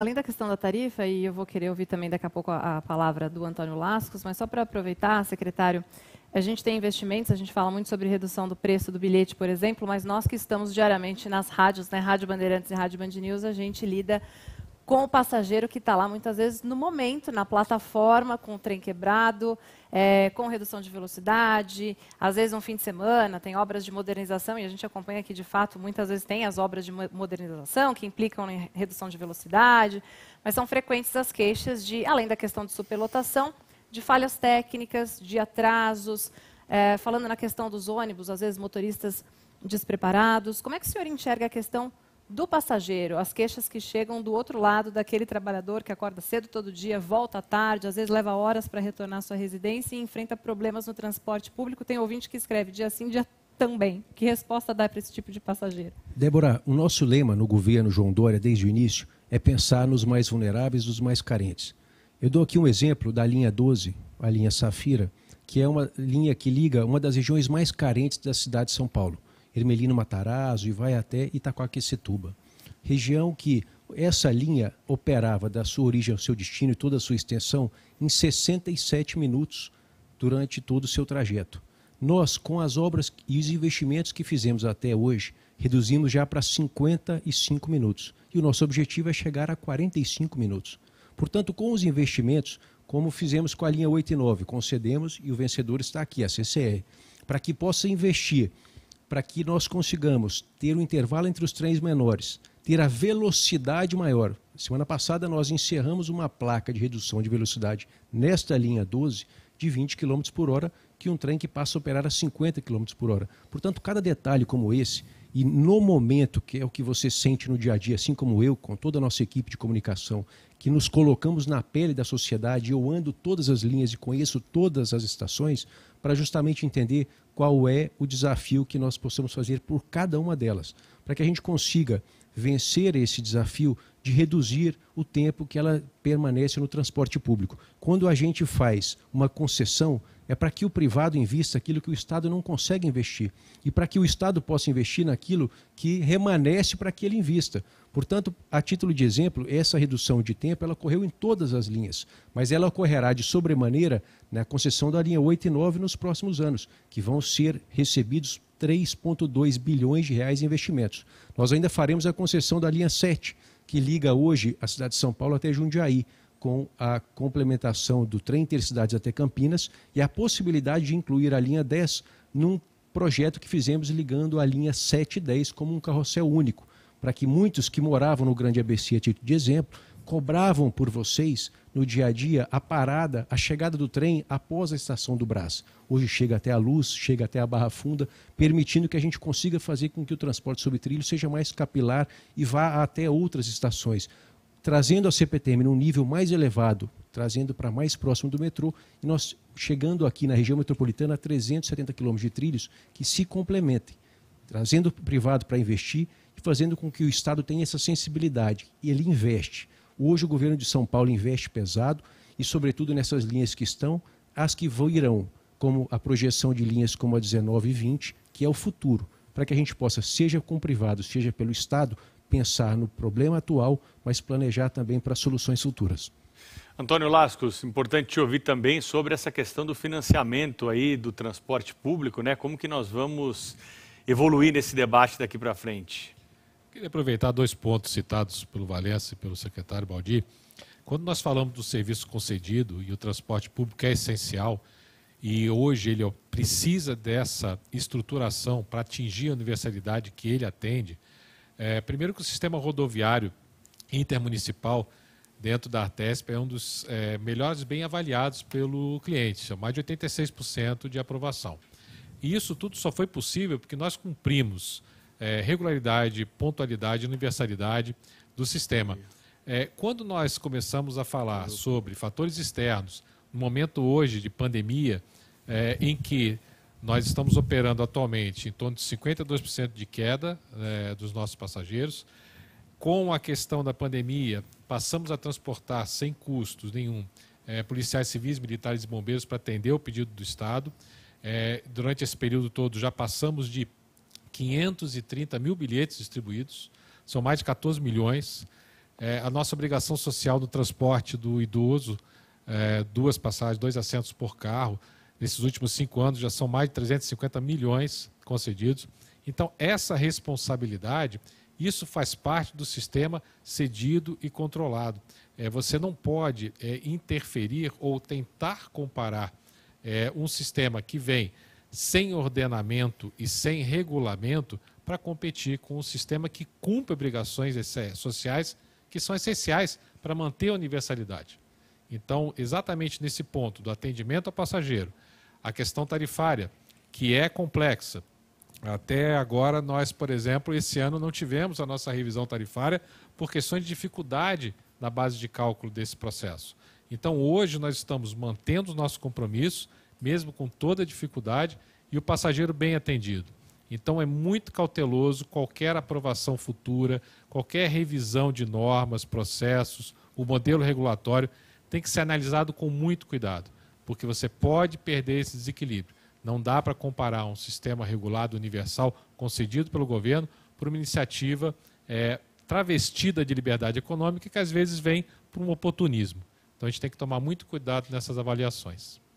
Além da questão da tarifa, e eu vou querer ouvir também daqui a pouco a, palavra do Antônio Lascos, mas só para aproveitar, secretário, a gente tem investimentos, a gente fala muito sobre redução do preço do bilhete, por exemplo, mas nós que estamos diariamente nas rádios, né, Rádio Bandeirantes e Rádio Band News, a gente lida com o passageiro que está lá muitas vezes no momento, na plataforma, com o trem quebrado, é, com redução de velocidade, às vezes um fim de semana, tem obras de modernização, e a gente acompanha que, de fato, muitas vezes tem as obras de modernização que implicam em redução de velocidade, mas são frequentes as queixas de, além da questão de superlotação, de falhas técnicas, de atrasos, é, falando na questão dos ônibus, às vezes motoristas despreparados. Como é que o senhor enxerga a questão do passageiro, as queixas que chegam do outro lado daquele trabalhador que acorda cedo todo dia, volta à tarde, às vezes leva horas para retornar à sua residência e enfrenta problemas no transporte público. Tem ouvinte que escreve dia sim, dia também. Que resposta dá para esse tipo de passageiro? Débora, o nosso lema no governo João Dória desde o início é pensar nos mais vulneráveis, nos mais carentes. Eu dou aqui um exemplo da linha 12, a linha Safira, que é uma linha que liga uma das regiões mais carentes da cidade de São Paulo. Hermelino Matarazzo e vai até Itacoaquecetuba. Região que essa linha operava da sua origem ao seu destino e toda a sua extensão em 67 minutos durante todo o seu trajeto. Nós, com as obras e os investimentos que fizemos até hoje, reduzimos já para 55 minutos. E o nosso objetivo é chegar a 45 minutos. Portanto, com os investimentos, como fizemos com a linha 8 e 9, concedemos e o vencedor está aqui, a CCR, para que possa investir para que nós consigamos ter um intervalo entre os trens menores, ter a velocidade maior. Semana passada nós encerramos uma placa de redução de velocidade nesta linha 12 de 20 km por hora, que um trem que passa a operar a 50 km por hora. Portanto, cada detalhe como esse e no momento, que é o que você sente no dia a dia, assim como eu, com toda a nossa equipe de comunicação, que nos colocamos na pele da sociedade, eu ando todas as linhas e conheço todas as estações, para justamente entender qual é o desafio que nós possamos fazer por cada uma delas, para que a gente consiga vencer esse desafio de reduzir o tempo que ela permanece no transporte público. Quando a gente faz uma concessão, é para que o privado invista aquilo que o Estado não consegue investir e para que o Estado possa investir naquilo que remanesce para que ele invista. Portanto, a título de exemplo, essa redução de tempo ela ocorreu em todas as linhas, mas ela ocorrerá de sobremaneira na concessão da linha 8 e 9 nos próximos anos, que vão ser recebidos 3,2 bilhões de reais em investimentos. Nós ainda faremos a concessão da linha 7, que liga hoje a cidade de São Paulo até Jundiaí com a complementação do trem Intercidades até Campinas e a possibilidade de incluir a linha 10 num projeto que fizemos ligando a linha 7 e 10 como um carrossel único, para que muitos que moravam no Grande ABC, a título de exemplo, cobravam por vocês no dia a dia a parada, a chegada do trem após a estação do Brás. Hoje chega até a Luz, chega até a Barra Funda, permitindo que a gente consiga fazer com que o transporte sobre trilho seja mais capilar e vá até outras estações trazendo a CPTM num nível mais elevado, trazendo para mais próximo do metrô, e nós chegando aqui na região metropolitana a 370 quilômetros de trilhos que se complementem, trazendo o privado para investir e fazendo com que o Estado tenha essa sensibilidade, e ele investe. Hoje o governo de São Paulo investe pesado, e sobretudo nessas linhas que estão, as que vão irão, como a projeção de linhas como a 19 e 20, que é o futuro, para que a gente possa, seja com o privado, seja pelo Estado, pensar no problema atual, mas planejar também para soluções futuras. Antônio Lascos, importante te ouvir também sobre essa questão do financiamento aí do transporte público, né? Como que nós vamos evoluir nesse debate daqui para frente? Queria aproveitar dois pontos citados pelo Valença e pelo secretário Baldi. Quando nós falamos do serviço concedido e o transporte público é essencial e hoje ele precisa dessa estruturação para atingir a universalidade que ele atende, é, primeiro que o sistema rodoviário intermunicipal dentro da Artesp é um dos é, melhores bem avaliados pelo cliente, são mais de 86% de aprovação. E isso tudo só foi possível porque nós cumprimos é, regularidade, pontualidade, universalidade do sistema. É, quando nós começamos a falar sobre fatores externos, no momento hoje de pandemia, é, em que nós estamos operando atualmente em torno de 52% de queda é, dos nossos passageiros. Com a questão da pandemia, passamos a transportar sem custos nenhum é, policiais civis, militares e bombeiros para atender o pedido do Estado. É, durante esse período todo, já passamos de 530 mil bilhetes distribuídos, são mais de 14 milhões. É, a nossa obrigação social do transporte do idoso, é, duas passagens, dois assentos por carro, nesses últimos cinco anos já são mais de 350 milhões concedidos. Então, essa responsabilidade, isso faz parte do sistema cedido e controlado. É, você não pode é, interferir ou tentar comparar é, um sistema que vem sem ordenamento e sem regulamento para competir com um sistema que cumpre obrigações sociais que são essenciais para manter a universalidade. Então, exatamente nesse ponto do atendimento ao passageiro, a questão tarifária, que é complexa. Até agora, nós, por exemplo, esse ano não tivemos a nossa revisão tarifária por questões de dificuldade na base de cálculo desse processo. Então, hoje, nós estamos mantendo os nossos compromissos, mesmo com toda a dificuldade, e o passageiro bem atendido. Então, é muito cauteloso qualquer aprovação futura, qualquer revisão de normas, processos, o modelo regulatório tem que ser analisado com muito cuidado, porque você pode perder esse desequilíbrio. Não dá para comparar um sistema regulado universal concedido pelo governo por uma iniciativa é, travestida de liberdade econômica que às vezes vem por um oportunismo. Então a gente tem que tomar muito cuidado nessas avaliações.